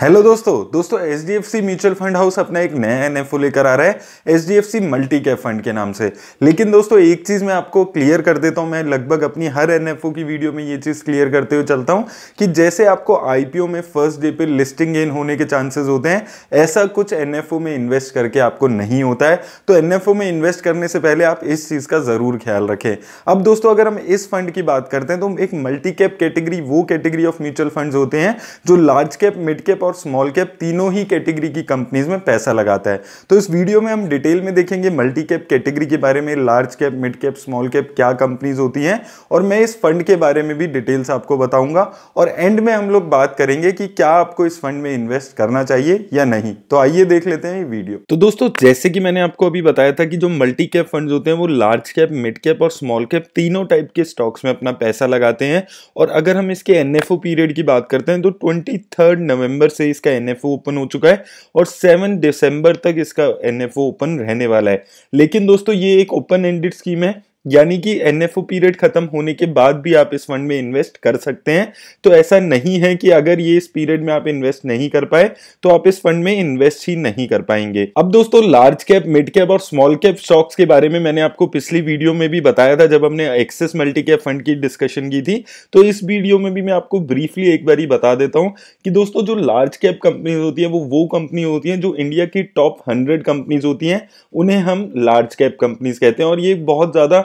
hello दोस्तों दोस्तों H D F C mutual fund house अपना एक नया एन एफ ओ लेकर आ रहा है H D F C multi cap fund के नाम से लेकिन दोस्तों एक चीज़ मैं आपको क्लियर कर देता हूं मैं लगभग अपनी हर एन एफ ओ की वीडियो में ये चीज़ क्लियर करते हुए चलता हूं कि जैसे आपको आई पी ओ में फर्स्ट डे पे लिस्टिंग गेन होने के चांसेज होते हैं ऐसा कुछ एन एफ ओ में इन्वेस्ट करके आपको नहीं होता है तो एन एफ ओ में इन्वेस्ट करने से पहले आप इस चीज़ का ज़रूर ख्याल रखें अब दोस्तों अगर हम इस फंड की बात करते हैं तो एक मल्टी कैप कैटेगरी वो कैटेगरी ऑफ म्यूचुअल फंड होते हैं जो लार्ज कैप मिड कैप और स्मॉल कैप तीनों ही कैटेगरी की कंपनीज में पैसा लगाता है तो इस वीडियो में हम डिटेल में देखेंगे मल्टी कैप कैटेगरी के बारे में large cap mid cap small cap क्या कंपनीज होती हैं और मैं इस फंड के बारे में भी डिटेल्स आपको बताऊंगा और एंड में हम लोग बात करेंगे कि क्या आपको इस फंड में इन्वेस्ट करना चाहिए या नहीं तो आइए देख लेते हैं ये वीडियो तो दोस्तों जैसे कि मैंने आपको अभी बताया था कि जो मल्टी कैप फंड होते हैं वो लार्ज कैप मिड कैप और स्मॉल कैप तीनों टाइप के स्टॉक्स में अपना पैसा लगाते हैं और अगर हम इसके एन पीरियड की बात करते हैं तो ट्वेंटी नवंबर से इसका एन ओपन हो चुका है और सेवन दिसंबर तक इसका एन ओपन रहने वाला है लेकिन दोस्तों ये एक ओपन एंडेड स्कीम है यानी कि एन पीरियड खत्म होने के बाद भी आप इस फंड में इन्वेस्ट कर सकते हैं तो ऐसा नहीं है कि अगर ये इस पीरियड में आप इन्वेस्ट नहीं कर पाए तो आप इस फंड में इन्वेस्ट ही नहीं कर पाएंगे अब दोस्तों लार्ज कैप मिड कैप और स्मॉल कैप स्टॉक्स के बारे में मैंने आपको पिछली वीडियो में भी बताया था जब हमने एक्सेस मल्टी कैप फंड की डिस्कशन की थी तो इस वीडियो में भी मैं आपको ब्रीफली एक बार बता देता हूँ कि दोस्तों जो लार्ज कैप कंपनीज होती है वो वो कंपनी होती है जो इंडिया की टॉप हंड्रेड कंपनीज होती हैं उन्हें हम लार्ज कैप कंपनीज कहते हैं और ये बहुत ज़्यादा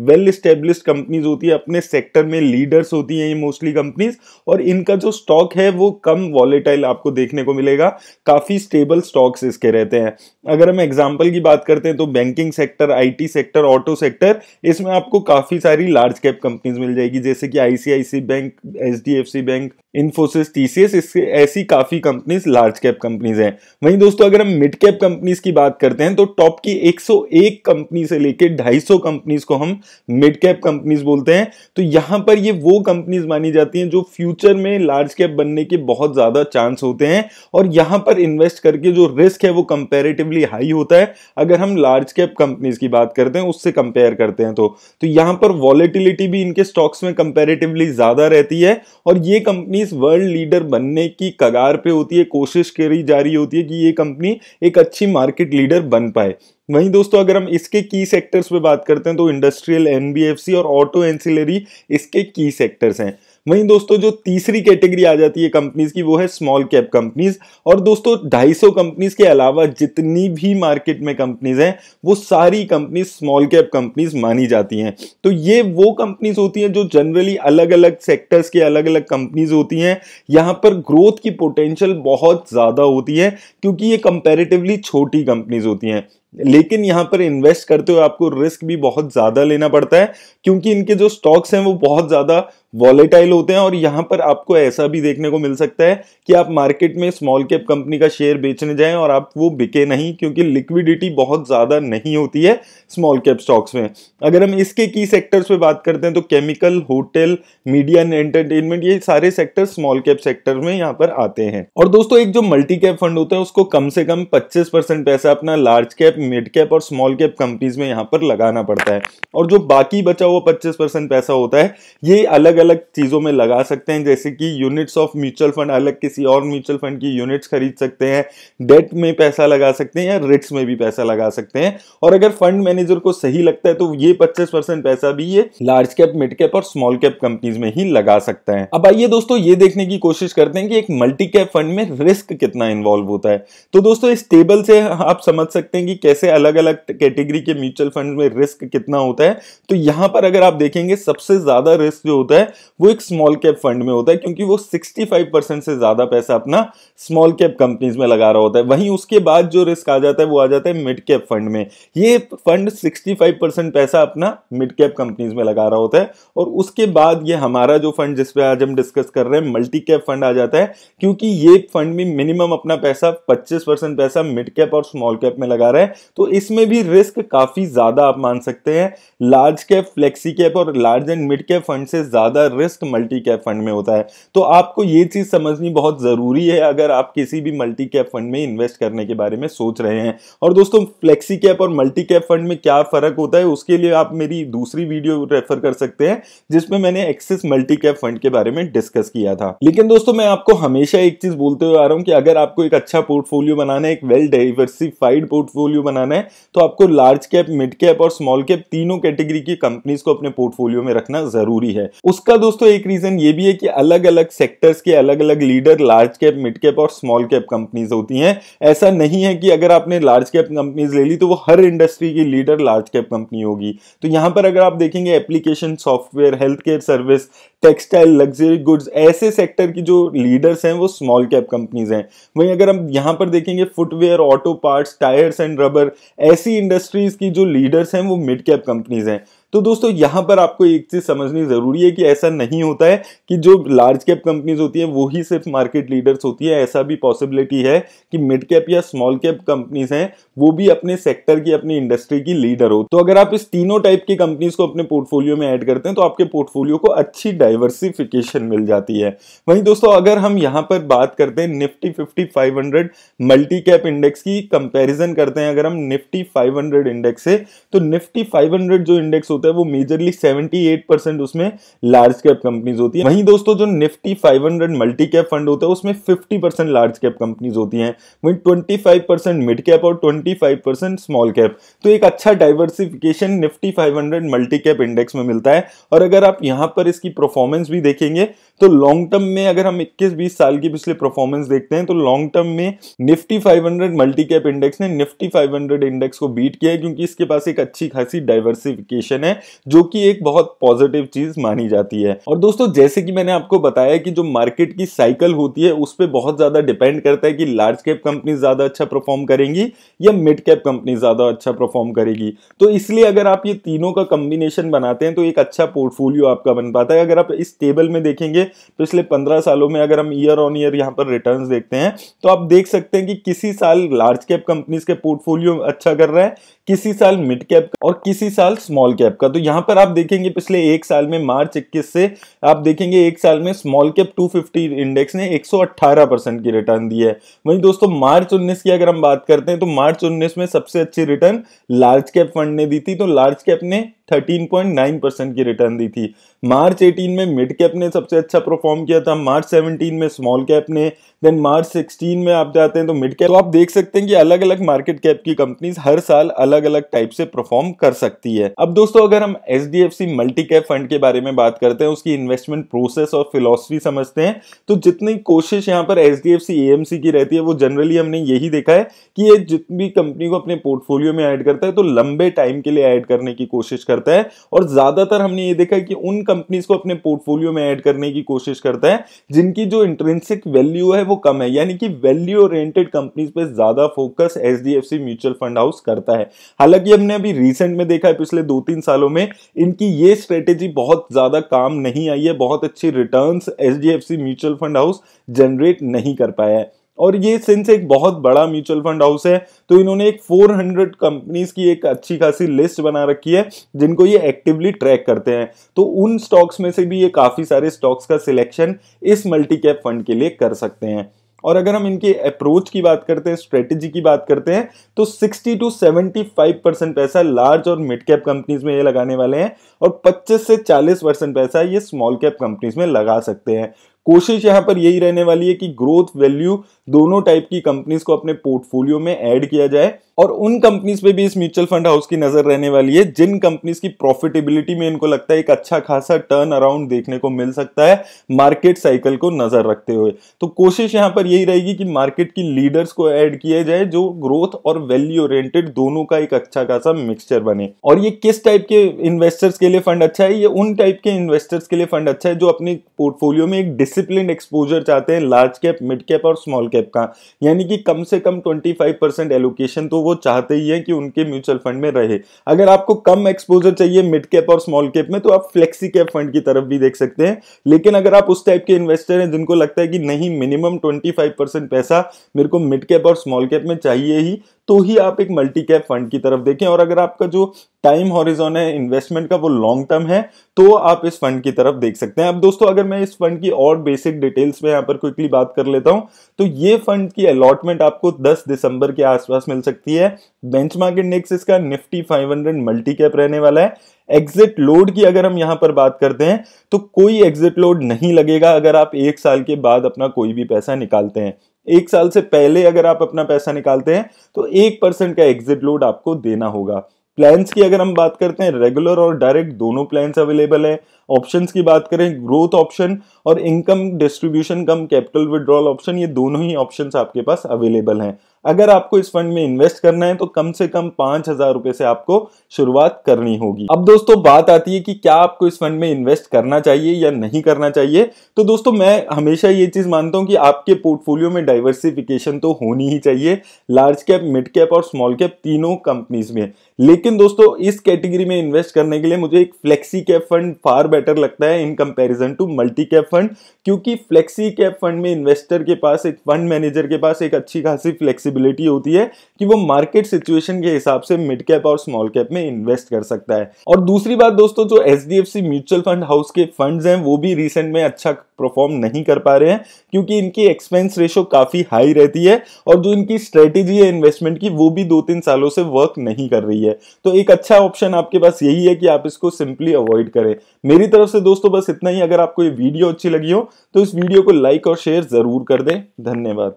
वेल स्टेब्लिश कंपनीज होती है अपने सेक्टर में लीडर्स होती हैं ये मोस्टली कंपनीज और इनका जो स्टॉक है वो कम वॉलेटाइल आपको देखने को मिलेगा काफ़ी स्टेबल स्टॉक्स इसके रहते हैं अगर हम एग्जाम्पल की बात करते हैं तो banking sector IT sector auto sector इसमें आपको काफ़ी सारी लार्ज कैप कंपनीज मिल जाएगी जैसे कि ICICI bank H bank Infosys TCS इससे ऐसी काफ़ी कंपनीज लार्ज कैप कंपनीज हैं वहीं दोस्तों अगर हम मिड कैप कंपनीज की बात करते हैं तो टॉप की 101 कंपनी से लेकर 250 कंपनीज को हम मिड कैप कंपनीज बोलते हैं तो यहां पर ये वो कंपनीज मानी जाती हैं जो फ्यूचर में लार्ज कैप बनने के बहुत ज्यादा चांस होते हैं और यहां पर इन्वेस्ट करके जो रिस्क है वो कंपेरेटिवली हाई होता है अगर हम लार्ज कैप कंपनीज की बात करते हैं उससे कंपेयर करते हैं तो तो यहां पर वॉलेटिलिटी भी इनके स्टॉक्स में कंपेरेटिवली ज्यादा रहती है और ये कंपनीज वर्ल्ड लीडर बनने की कगार पे होती है कोशिश करी जा रही होती है कि ये कंपनी एक अच्छी मार्केट लीडर बन पाए वहीं दोस्तों अगर हम इसके की सेक्टर्स पे बात करते हैं तो इंडस्ट्रियल एनबीएफसी और ऑटो एंसिलरी इसके की सेक्टर्स हैं वहीं दोस्तों जो तीसरी कैटेगरी आ जाती है कंपनीज की वो है स्मॉल कैप कंपनीज और दोस्तों 250 कंपनीज के अलावा जितनी भी मार्केट में कंपनीज हैं वो सारी कंपनीज स्मॉल कैप कंपनीज मानी जाती हैं तो ये वो कंपनीज होती हैं जो जनरली अलग अलग सेक्टर्स के अलग अलग कंपनीज होती हैं यहाँ पर ग्रोथ की पोटेंशियल बहुत ज़्यादा होती है क्योंकि ये कंपेरेटिवली छोटी कंपनीज होती हैं लेकिन यहां पर इन्वेस्ट करते हुए आपको रिस्क भी बहुत ज़्यादा लेना पड़ता है क्योंकि इनके जो स्टॉक्स हैं वो बहुत ज़्यादा वॉलेटाइल होते हैं और यहां पर आपको ऐसा भी देखने को मिल सकता है कि आप मार्केट में स्मॉल कैप कंपनी का शेयर बेचने जाएं और आप वो बिके नहीं क्योंकि लिक्विडिटी बहुत ज़्यादा नहीं होती है स्मॉल कैप स्टॉक्स में अगर हम इसके की सेक्टर्स पे बात करते हैं तो chemical hotel media and entertainment ये सारे सेक्टर स्मॉल कैप सेक्टर में यहाँ पर आते हैं और दोस्तों एक जो मल्टी कैप फंड होता है उसको कम से कम पच्चीस पैसा अपना लार्ज कैप मिड कैप और स्मॉल कैप कंपनीज में यहाँ पर लगाना पड़ता है और जो बाकी बचा हुआ पच्चीस पैसा होता है ये अलग अलग चीज़ों में लगा सकते हैं जैसे कि यूनिट्स ऑफ म्यूचुअल फंड अलग किसी और म्यूचुअल फंड की यूनिट्स खरीद सकते हैं डेट में पैसा लगा सकते हैं या रिट्स में भी पैसा लगा सकते हैं और अगर फंड मैनेजर को सही लगता है तो ये पच्चीस पैसा भी ये लार्ज कैप मिड कैप और स्मॉल कैप कंपनीज में ही लगा सकते हैं अब आइए दोस्तों ये देखने की कोशिश करते हैं कि एक मल्टी कैप फंड में रिस्क कितना इन्वॉल्व होता है तो दोस्तों इस टेबल से आप समझ सकते हैं कि कैसे अलग अलग कैटेगरी के म्यूचुअल फंड में रिस्क कितना होता है तो यहां पर अगर आप देखेंगे सबसे ज्यादा रिस्क जो होता है वो एक स्मॉल कैप फंड में होता है क्योंकि वो 65 परसेंट से ज़्यादा पैसा अपना स्मॉल कैप कंपनीज में लगा रहा होता है वहीं उसके बाद जो रिस्क आ जाता है वो आ जाता है मिड कैप फंड में ये फंड 65 परसेंट पैसा अपना मिड कैप कंपनीज में लगा रहा होता है और उसके बाद ये हमारा जो फंड जिसपे आज हम डिस्कस कर रहे हैं मल्टी कैप फंड आ जाता है क्योंकि ये फंड में मिनिमम अपना पैसा पच्चीस पैसा मिड कैप और स्मॉल कैप में लगा रहा है तो इसमें भी रिस्क काफ़ी ज़्यादा आप मान सकते हैं लार्ज कैप फ्लेक्सी कैप और large and mid cap fund से ज़्यादा ज़्यादा रिस्क मल्टी कैप फंड में होता है तो आपको ये चीज़ समझनी बहुत ज़रूरी है अगर आप किसी भी मल्टी कैप फंड में इन्वेस्ट करने के बारे में सोच रहे हैं और दोस्तों फ्लेक्सी कैप और मल्टी कैप फंड में क्या फ़र्क होता है उसके लिए आप मेरी दूसरी वीडियो रेफर कर सकते हैं जिसमें मैंने एक्सिस मल्टी कैप फंड के बारे में डिस्कस किया था लेकिन दोस्तों मैं आपको हमेशा एक चीज़ बोलते हुए आ रहा हूं कि अगर आपको एक अच्छा पोर्टफोलियो बनाना है एक वेल डाइवर्सिफाइड पोर्टफोलियो बनाना है तो आपको लार्ज कैप मिड कैप और स्मॉल कैप तीनों कैटेगरी की कंपनीज को अपने पोर्टफोलियो में रखना जरूरी है उसका उसका दोस्तों एक रीजन ये भी है कि अलग अलग सेक्टर्स के अलग अलग leader large cap mid cap और स्मॉल कैप कंपनीज होती हैं ऐसा नहीं है कि अगर आपने लार्ज कैप कंपनीज ले ली तो वो हर इंडस्ट्री की लीडर लार्ज कैप कंपनी होगी तो यहां पर अगर आप देखेंगे application software health care service textile luxury goods ऐसे सेक्टर की जो लीडर्स हैं वो स्मॉल कैप कंपनीज हैं वहीं अगर हम यहाँ पर देखेंगे footwear auto parts tyres and rubber ऐसी इंडस्ट्रीज की जो लीडर्स हैं वो मिड कैप कंपनीज हैं तो दोस्तों यहाँ पर आपको एक चीज़ समझनी ज़रूरी है कि ऐसा नहीं होता है कि जो लार्ज कैप कंपनीज होती हैं वो ही सिर्फ मार्केट लीडर्स होती है ऐसा भी पॉसिबिलिटी है कि मिड कैप या स्मॉल कैप कंपनीज हैं वो भी अपने सेक्टर की अपनी इंडस्ट्री की लीडर हो तो अगर आप इस तीनों टाइप की कंपनीज को अपने पोर्टफोलियो में ऐड करते हैं तो आपके पोर्टफोलियो को अच्छी डाइवर्सिफिकेशन मिल जाती है वहीं दोस्तों अगर हम यहाँ पर बात करते हैं Nifty fifty five hundred multi cap index की कंपेरिजन करते हैं अगर हम निफ्टी फाइव हंड्रेड इंडेक्स से तो निफ्टी फाइव हंड्रेड जो इंडेक्स होता होता है वो मेजरली 78 परसेंट उसमें लार्ज कैप कंपनीज होती है वहीं दोस्तों जो निफ्टी 500 मल्टी कैप फंड होता है उसमें 50 परसेंट लार्ज कैप कंपनीज होती हैं वहीं 25 परसेंट मिड कैप और 25 परसेंट स्मॉल कैप तो एक अच्छा diversification Nifty 500 multi cap index में मिलता है और अगर आप यहाँ पर इसकी परफॉर्मेंस भी देखेंगे तो लॉन्ग टर्म में अगर हम इक्कीस बीस साल की पिछले परफॉर्मेंस देखते हैं तो लॉन्ग टर्म में निफ्टी 500 मल्टी कैप इंडेक्स ने निफ्टी 500 इंडेक्स को बीट किया है क्योंकि इसके पास एक अच्छी खासी डाइवर्सिफिकेशन है हैं जो कि एक बहुत पॉजिटिव चीज मानी जाती है और दोस्तों जैसे कि मैंने आपको बताया कि जो मार्केट की साइकिल होती है उस पर बहुत ज्यादा डिपेंड करता है कि लार्ज कैप कंपनी ज्यादा अच्छा परफॉर्म करेंगी या मिड कैप कंपनी ज्यादा अच्छा परफॉर्म करेगी तो इसलिए अगर आप ये तीनों का कम्बिनेशन बनाते हैं तो एक अच्छा पोर्टफोलियो आपका बन पाता है अगर आप इस टेबल में देखेंगे पिछले पंद्रह सालों में अगर हम ईयर ऑन ईयर यहाँ पर रिटर्न देखते हैं तो आप देख सकते हैं कि किसी साल लार्ज कैप कंपनीज के पोर्टफोलियो अच्छा कर रहा है किसी साल मिड कैप का और किसी साल स्मॉल कैप का तो यहाँ पर आप देखेंगे पिछले एक साल में मार्च इक्कीस से आप देखेंगे एक साल में स्मॉल कैप 250 इंडेक्स ने 118 परसेंट की रिटर्न दी है वहीं दोस्तों मार्च 19 की अगर हम बात करते हैं तो मार्च 19 में सबसे अच्छी रिटर्न लार्ज कैप फंड ने दी थी तो लार्ज कैप ने 13.9 परसेंट की रिटर्न दी थी मार्च 18 में मिड कैप ने सबसे अच्छा परफॉर्म किया था मार्च 17 में स्मॉल कैप ने देन मार्च 16 में आप जाते हैं तो मिड कैप तो आप देख सकते हैं कि अलग अलग मार्केट कैप की कंपनीज हर साल अलग अलग टाइप से परफॉर्म कर सकती है अब दोस्तों अगर हम H D F C multi cap fund के बारे में बात करते हैं उसकी इन्वेस्टमेंट प्रोसेस और फिलोसफी समझते हैं तो जितनी कोशिश यहाँ पर H D F C M C की रहती है वो जनरली हमने यही देखा है कि ये जितनी भी कंपनी को अपने पोर्टफोलियो में ऐड करता है तो लंबे टाइम के लिए ऐड करने की कोशिश करता करता है और ज्यादातर हमने ये देखा है कि उन कंपनीज को अपने पोर्टफोलियो में ऐड करने की कोशिश करता है जिनकी जो इंट्रेंसिक वैल्यू है वो कम है यानी कि वैल्यू ओरिएंटेड कंपनीज पे ज्यादा focus H mutual fund house करता है हालांकि हमने अभी रिसेंट में देखा है पिछले दो तीन सालों में इनकी ये स्ट्रेटेजी बहुत ज्यादा काम नहीं आई है बहुत अच्छी return H mutual fund house generate नहीं कर पाया है और ये सिंस एक बहुत बड़ा म्यूचुअल फंड हाउस है तो इन्होंने एक 400 कंपनीज की एक अच्छी खासी लिस्ट बना रखी है जिनको ये एक्टिवली ट्रैक करते हैं तो उन स्टॉक्स में से भी ये काफ़ी सारे स्टॉक्स का सिलेक्शन इस मल्टी कैप फंड के लिए कर सकते हैं और अगर हम इनके अप्रोच की बात करते हैं स्ट्रेटेजी की बात करते हैं तो 60 टू 75 परसेंट पैसा लार्ज और मिड कैप कंपनीज में ये लगाने वाले हैं और 25 से 40 परसेंट पैसा ये स्मॉल कैप कंपनीज में लगा सकते हैं कोशिश यहाँ पर यही रहने वाली है कि ग्रोथ वैल्यू दोनों टाइप की कंपनीज को अपने पोर्टफोलियो में ऐड किया जाए और उन कंपनीज पे भी इस म्यूचुअल फंड हाउस की नजर रहने वाली है जिन कंपनीज की प्रॉफिटेबिलिटी में इनको लगता है एक अच्छा खासा टर्न अराउंड देखने को मिल सकता है मार्केट साइकिल को नजर रखते हुए तो कोशिश यहाँ पर यही रहेगी कि मार्केट की लीडर्स को ऐड किया जाए जो ग्रोथ और वैल्यू ओरिएंटेड दोनों का एक अच्छा खासा मिक्सचर बने और ये किस टाइप के इन्वेस्टर्स के लिए फंड अच्छा है ये उन टाइप के इन्वेस्टर्स के लिए फंड अच्छा है जो अपने पोर्टफोलियो में एक डिसिप्लिन एक्सपोजर चाहते हैं लार्ज कैप मिड कैप और स्मॉल कैप का यानी कि कम से कम 25 परसेंट एलोकेशन तो वो चाहते ही हैं कि उनके म्यूचुअल फंड में रहे अगर आपको कम एक्सपोजर चाहिए मिड कैप और स्मॉल कैप में तो आप फ्लेक्सी कैप फंड की तरफ भी देख सकते हैं लेकिन अगर आप उस टाइप के इन्वेस्टर हैं जिनको लगता है कि नहीं मिनिमम ट्वेंटी पैसा मेरे को मिड कैप और स्मॉल कैप में चाहिए ही तो ही आप एक मल्टी कैप फंड की तरफ देखें और अगर आपका जो टाइम हॉरिजोन है इन्वेस्टमेंट का वो लॉन्ग टर्म है तो आप इस फंड की तरफ देख सकते हैं अब दोस्तों अगर मैं इस फंड की और बेसिक डिटेल्स में यहाँ पर क्विकली बात कर लेता हूँ तो ये फंड की अलॉटमेंट आपको 10 दिसंबर के आसपास मिल सकती है बेंचमार्क इंडेक्स इसका निफ्टी फाइव मल्टी कैप रहने वाला है एग्जिट लोड की अगर हम यहां पर बात करते हैं तो कोई एग्जिट लोड नहीं लगेगा अगर आप एक साल के बाद अपना कोई भी पैसा निकालते हैं एक साल से पहले अगर आप अपना पैसा निकालते हैं तो एक परसेंट का एग्जिट लोड आपको देना होगा प्लान्स की अगर हम बात करते हैं रेगुलर और डायरेक्ट दोनों प्लान्स अवेलेबल है ऑप्शंस की बात करें ग्रोथ ऑप्शन और income distribution cum capital withdrawal option ये दोनों ही ऑप्शंस आपके पास अवेलेबल हैं अगर आपको इस फंड में इन्वेस्ट करना है तो कम से कम पांच हजार रुपए से आपको शुरुआत करनी होगी अब दोस्तों बात आती है कि क्या आपको इस फंड में इन्वेस्ट करना चाहिए या नहीं करना चाहिए तो दोस्तों मैं हमेशा ये चीज मानता हूं कि आपके पोर्टफोलियो में डाइवर्सिफिकेशन तो होनी ही चाहिए लार्ज कैप मिड कैप और स्मॉल कैप तीनों कंपनीज में लेकिन दोस्तों इस कैटेगरी में इन्वेस्ट करने के लिए मुझे एक flexi cap fund far better लगता है in comparison to multi cap fund क्योंकि फ्लेक्सी कैप फंड में इन्वेस्टर के पास एक फंड मैनेजर के पास एक अच्छी खासी फ्लेक्सी फ्लेक्सिबिलिटी होती है कि वो मार्केट सिचुएशन के हिसाब से मिड कैप और स्मॉल कैप में इन्वेस्ट कर सकता है और दूसरी बात दोस्तों जो एच म्यूचुअल फंड हाउस के फंड्स हैं वो भी रिसेंट में अच्छा परफॉर्म नहीं कर पा रहे हैं क्योंकि इनकी एक्सपेंस रेशो काफ़ी हाई रहती है और जो इनकी स्ट्रेटेजी है इन्वेस्टमेंट की वो भी दो तीन सालों से वर्क नहीं कर रही है तो एक अच्छा ऑप्शन आपके पास यही है कि आप इसको सिंपली अवॉइड करें मेरी तरफ से दोस्तों बस इतना ही अगर आपको ये वीडियो अच्छी लगी हो तो इस वीडियो को लाइक और शेयर ज़रूर कर दें धन्यवाद